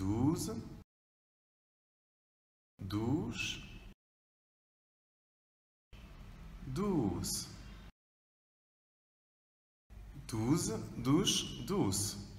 dos dos dos dos dos dos